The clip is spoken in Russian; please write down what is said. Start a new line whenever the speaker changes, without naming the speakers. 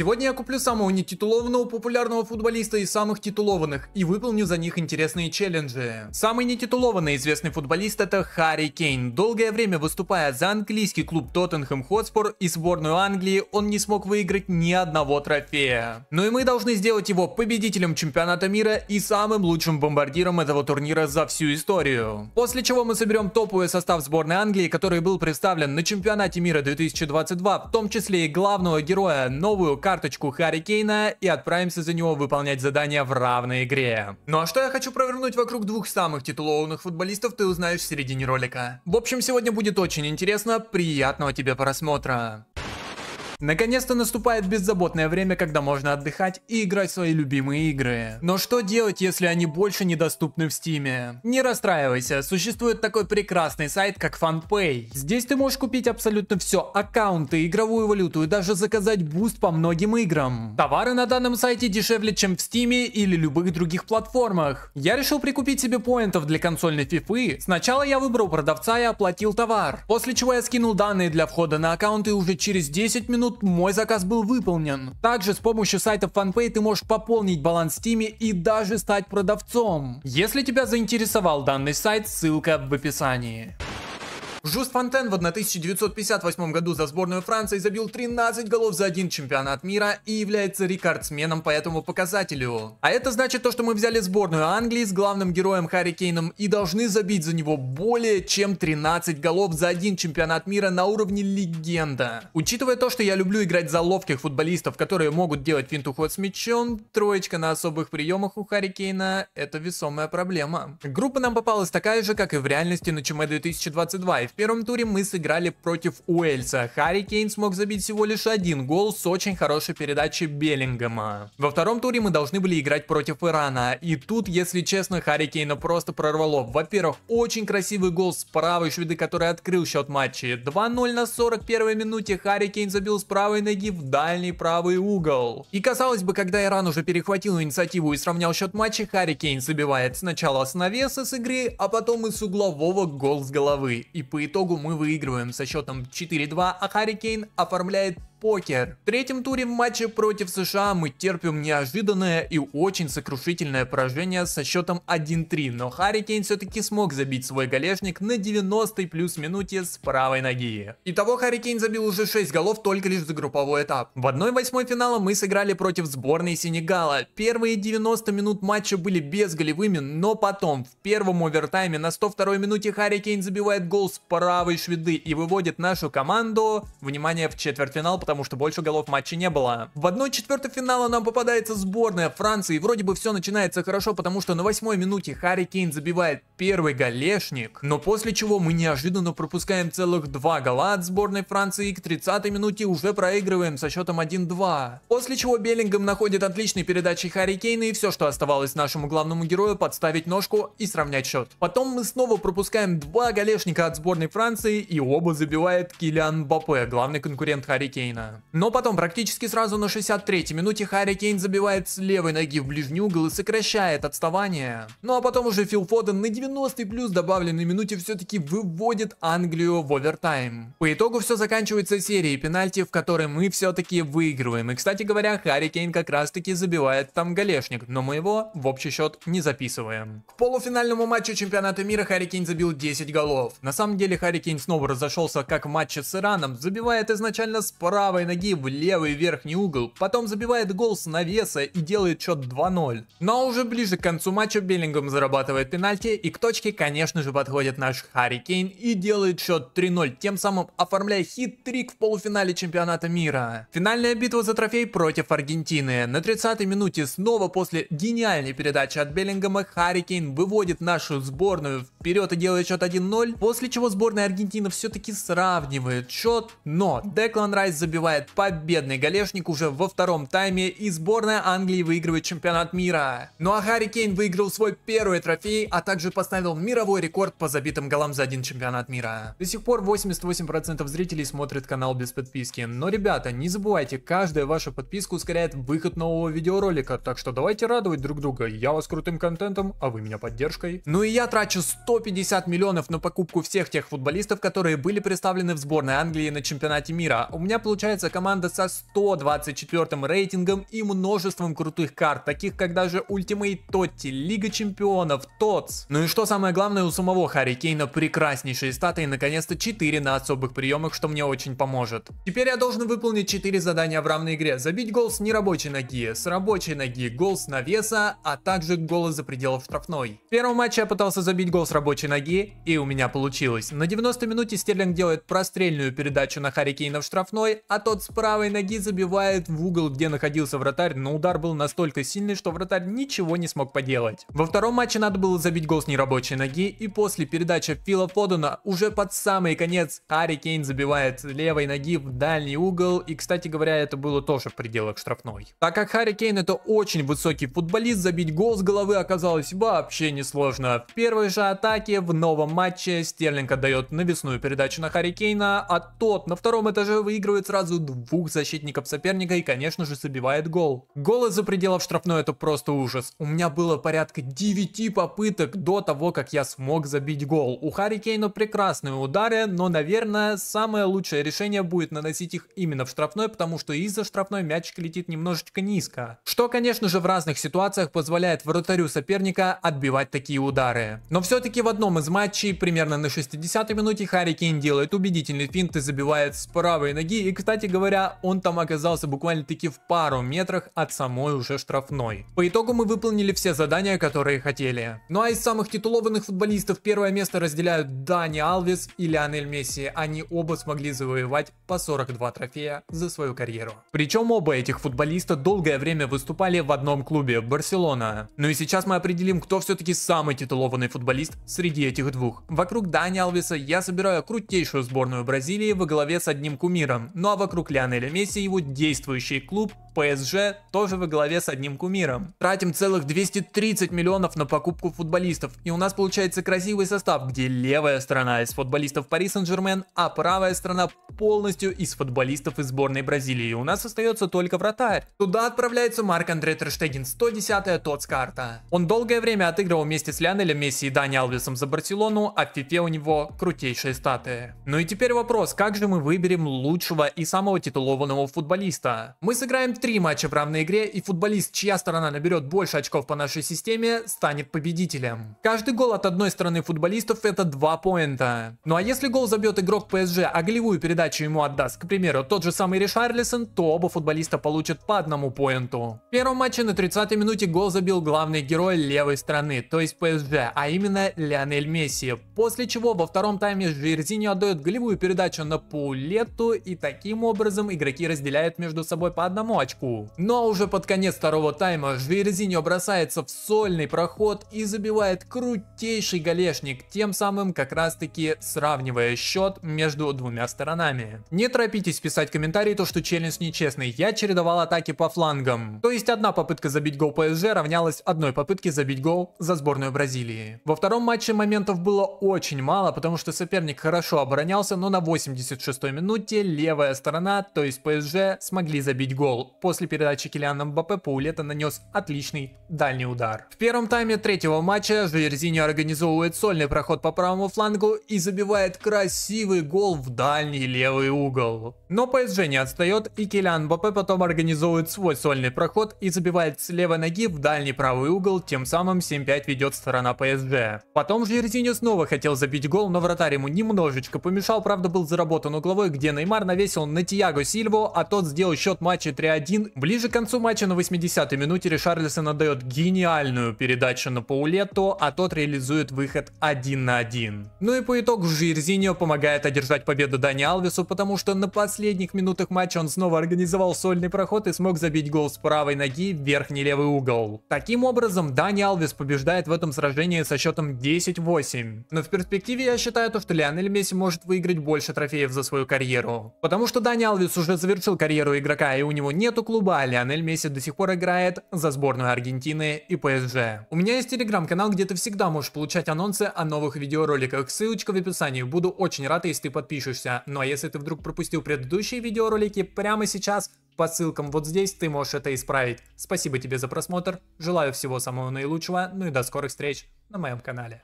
Сегодня я куплю самого нетитулованного популярного футболиста из самых титулованных и выполню за них интересные челленджи. Самый нетитулованный известный футболист это Харри Кейн. Долгое время выступая за английский клуб Тоттенхэм Хотспор и сборную Англии, он не смог выиграть ни одного трофея. Но и мы должны сделать его победителем чемпионата мира и самым лучшим бомбардиром этого турнира за всю историю. После чего мы соберем топовый состав сборной Англии, который был представлен на чемпионате мира 2022, в том числе и главного героя, новую карточку Харри Кейна и отправимся за него выполнять задания в равной игре. Ну а что я хочу провернуть вокруг двух самых титулованных футболистов, ты узнаешь в середине ролика. В общем, сегодня будет очень интересно, приятного тебе просмотра. Наконец-то наступает беззаботное время, когда можно отдыхать и играть в свои любимые игры. Но что делать, если они больше недоступны в стиме? Не расстраивайся, существует такой прекрасный сайт, как FunPay. Здесь ты можешь купить абсолютно все, аккаунты, игровую валюту и даже заказать буст по многим играм. Товары на данном сайте дешевле, чем в стиме или любых других платформах. Я решил прикупить себе поинтов для консольной фифы. Сначала я выбрал продавца и оплатил товар. После чего я скинул данные для входа на аккаунт и уже через 10 минут минут мой заказ был выполнен. Также с помощью сайта FunPay ты можешь пополнить баланс в Steam и даже стать продавцом. Если тебя заинтересовал данный сайт, ссылка в описании. Жюст Фонтен в 1958 году за сборную Франции забил 13 голов за один чемпионат мира и является рекордсменом по этому показателю. А это значит то, что мы взяли сборную Англии с главным героем Харри Кейном и должны забить за него более чем 13 голов за один чемпионат мира на уровне легенда. Учитывая то, что я люблю играть за ловких футболистов, которые могут делать финт-уход с мячом, троечка на особых приемах у Харри Кейна это весомая проблема. Группа нам попалась такая же, как и в реальности на ЧМ 2022, и в первом туре мы сыграли против Уэльса. Харри Кейн смог забить всего лишь один гол с очень хорошей передачи Беллингема. Во втором туре мы должны были играть против Ирана. И тут, если честно, Харри Кейна просто прорвало. Во-первых, очень красивый гол с правой шведы, который открыл счет матча. 2-0 на 41 минуте Харри Кейн забил с правой ноги в дальний правый угол. И казалось бы, когда Иран уже перехватил инициативу и сравнял счет матча, Харри Кейн забивает сначала с навеса с игры, а потом из углового гол с головы. И по по итогу мы выигрываем со счетом 4-2, а Харри Кейн оформляет покер. В третьем туре в матче против США мы терпим неожиданное и очень сокрушительное поражение со счетом 1-3, но Харри Кейн все-таки смог забить свой голешник на 90 плюс минуте с правой ноги. Итого Харри Кейн забил уже 6 голов только лишь за групповой этап. В 1-8 финала мы сыграли против сборной Сенегала. Первые 90 минут матча были без голевыми, но потом в первом овертайме на 102 минуте Харри Кейн забивает гол с правой шведы и выводит нашу команду, внимание, в четвертьфинал, потому что больше голов матча не было. В 1-4 финала нам попадается сборная Франции, и вроде бы все начинается хорошо, потому что на 8 минуте Харри Кейн забивает первый голешник, но после чего мы неожиданно пропускаем целых два гола от сборной Франции и к 30 минуте уже проигрываем со счетом 1-2. После чего Беллингем находит отличные передачи Харри Кейна и все, что оставалось нашему главному герою подставить ножку и сравнять счет. Потом мы снова пропускаем два голешника от сборной Франции и оба забивает Килиан Бапе, главный конкурент Харри Кейна сильно. Но потом практически сразу на 63-й минуте Харри Кейн забивает с левой ноги в ближний угол и сокращает отставание. Ну а потом уже Фил Фоден на 90 плюс добавленной минуте все-таки выводит Англию в овертайм. По итогу все заканчивается серией пенальти, в которой мы все-таки выигрываем. И кстати говоря, Харри Кейн как раз таки забивает там голешник, но мы его в общий счет не записываем. К полуфинальному матчу чемпионата мира Харри Кейн забил 10 голов. На самом деле Харри Кейн снова разошелся как в матче с Ираном, забивает изначально справа правой ноги в левый верхний угол, потом забивает гол с навеса и делает счет 2-0. Но уже ближе к концу матча Беллингом зарабатывает пенальти и к точке, конечно же, подходит наш Харри Кейн и делает счет 3-0, тем самым оформляя хит-трик в полуфинале чемпионата мира. Финальная битва за трофей против Аргентины. На 30-й минуте снова после гениальной передачи от Беллингама Харри Кейн выводит нашу сборную вперед и делает счет 1-0, после чего сборная Аргентины все-таки сравнивает счет, но Деклан Райс забивает забивает победный голешник уже во втором тайме и сборная Англии выигрывает чемпионат мира. Ну а Харри Кейн выиграл свой первый трофей, а также поставил мировой рекорд по забитым голам за один чемпионат мира. До сих пор 88% зрителей смотрят канал без подписки. Но ребята, не забывайте, каждая ваша подписка ускоряет выход нового видеоролика, так что давайте радовать друг друга. Я вас крутым контентом, а вы меня поддержкой. Ну и я трачу 150 миллионов на покупку всех тех футболистов, которые были представлены в сборной Англии на чемпионате мира. У меня получается отличается команда со 124 рейтингом и множеством крутых карт, таких как даже Ultimate Totti, Лига Чемпионов, ТОЦ. Ну и что самое главное, у самого Харри Кейна прекраснейшие статы и наконец-то 4 на особых приемах, что мне очень поможет. Теперь я должен выполнить 4 задания в равной игре. Забить гол с нерабочей ноги, с рабочей ноги, гол с навеса, а также гол за пределов штрафной. В первом матче я пытался забить гол с рабочей ноги, и у меня получилось. На 90 минуте Стерлинг делает прострельную передачу на Харри Кейна в штрафной, а тот с правой ноги забивает в угол, где находился вратарь, но удар был настолько сильный, что вратарь ничего не смог поделать. Во втором матче надо было забить гол с нерабочей ноги, и после передачи Фила Фодена уже под самый конец Харри Кейн забивает левой ноги в дальний угол, и, кстати говоря, это было тоже в пределах штрафной. Так как Харри Кейн это очень высокий футболист, забить гол с головы оказалось вообще несложно. В первой же атаке в новом матче Стерлинг отдает навесную передачу на Харри Кейна, а тот на втором этаже выигрывает сразу сразу двух защитников соперника и, конечно же, забивает гол. Гол за пределов штрафной это просто ужас. У меня было порядка 9 попыток до того, как я смог забить гол. У Харри Кейна прекрасные удары, но, наверное, самое лучшее решение будет наносить их именно в штрафной, потому что из-за штрафной мячик летит немножечко низко. Что, конечно же, в разных ситуациях позволяет вратарю соперника отбивать такие удары. Но все-таки в одном из матчей, примерно на 60-й минуте, Харри Кейн делает убедительный финт и забивает с правой ноги и, кстати, кстати говоря, он там оказался буквально-таки в пару метрах от самой уже штрафной. По итогу мы выполнили все задания, которые хотели. Ну а из самых титулованных футболистов первое место разделяют Дани Алвес и Лионель Месси. Они оба смогли завоевать по 42 трофея за свою карьеру. Причем оба этих футболиста долгое время выступали в одном клубе – Барселона. Ну и сейчас мы определим, кто все-таки самый титулованный футболист среди этих двух. Вокруг Дани Алвеса я собираю крутейшую сборную Бразилии во главе с одним кумиром. Ну а вокруг Лионеля Месси и его действующий клуб ПСЖ тоже во главе с одним кумиром. Тратим целых 230 миллионов на покупку футболистов, и у нас получается красивый состав, где левая сторона из футболистов Пари Сен-Жермен, а правая сторона полностью из футболистов из сборной Бразилии. У нас остается только вратарь. Туда отправляется Марк Андре Терштеген, 110-я тот Тотскарта. Он долгое время отыгрывал вместе с Лионелем Месси и Дани Алвесом за Барселону, а в FIFA у него крутейшие статы. Ну и теперь вопрос, как же мы выберем лучшего и самого титулованного футболиста? Мы сыграем три матча в равной игре, и футболист, чья сторона наберет больше очков по нашей системе, станет победителем. Каждый гол от одной стороны футболистов это два поинта. Ну а если гол забьет игрок ПСЖ, а голевую передачу ему отдаст, к примеру, тот же самый Ришарлисон, то оба футболиста получат по одному поинту. В первом матче на 30-й минуте гол забил главный герой левой стороны, то есть ПСЖ, а именно Леонель Месси. После чего во втором тайме Жирзини отдает голевую передачу на Пулету, и таким образом игроки разделяют между собой по одному очку очку. Но ну, а уже под конец второго тайма Жирзиньо бросается в сольный проход и забивает крутейший голешник, тем самым как раз таки сравнивая счет между двумя сторонами. Не торопитесь писать комментарии, то что челлендж нечестный, я чередовал атаки по флангам. То есть одна попытка забить гол ПСЖ равнялась одной попытке забить гол за сборную Бразилии. Во втором матче моментов было очень мало, потому что соперник хорошо оборонялся, но на 86 минуте левая сторона, то есть ПСЖ, смогли забить гол после передачи Килиана Мбаппе Паулета нанес отличный дальний удар. В первом тайме третьего матча Жирзиньо организовывает сольный проход по правому флангу и забивает красивый гол в дальний левый угол. Но ПСЖ не отстает и Килиан Мбаппе потом организовывает свой сольный проход и забивает с левой ноги в дальний правый угол, тем самым 7-5 ведет сторона ПСЖ. Потом Жирзиньо снова хотел забить гол, но вратарь ему немножечко помешал, правда был заработан угловой, где Неймар навесил на Тиаго Сильву, а тот сделал счет матча 3-1 1-1. Ближе к концу матча на 80-й минуте Ришарлисон отдает гениальную передачу на Паулетто, а тот реализует выход 1 на 1. Ну и по итогу Жирзиньо помогает одержать победу Дани Алвесу, потому что на последних минутах матча он снова организовал сольный проход и смог забить гол с правой ноги в верхний левый угол. Таким образом, Дани Алвес побеждает в этом сражении со счетом 10-8. Но в перспективе я считаю то, что Лионель Месси может выиграть больше трофеев за свою карьеру. Потому что Дани Алвес уже завершил карьеру игрока и у него нету сайту клуба Лионель Месси до сих пор играет за сборную Аргентины и ПСЖ. У меня есть телеграм-канал, где ты всегда можешь получать анонсы о новых видеороликах. Ссылочка в описании. Буду очень рад, если ты подпишешься. Ну а если ты вдруг пропустил предыдущие видеоролики, прямо сейчас по ссылкам вот здесь ты можешь это исправить. Спасибо тебе за просмотр, желаю всего самого наилучшего, ну и до скорых встреч на моем канале.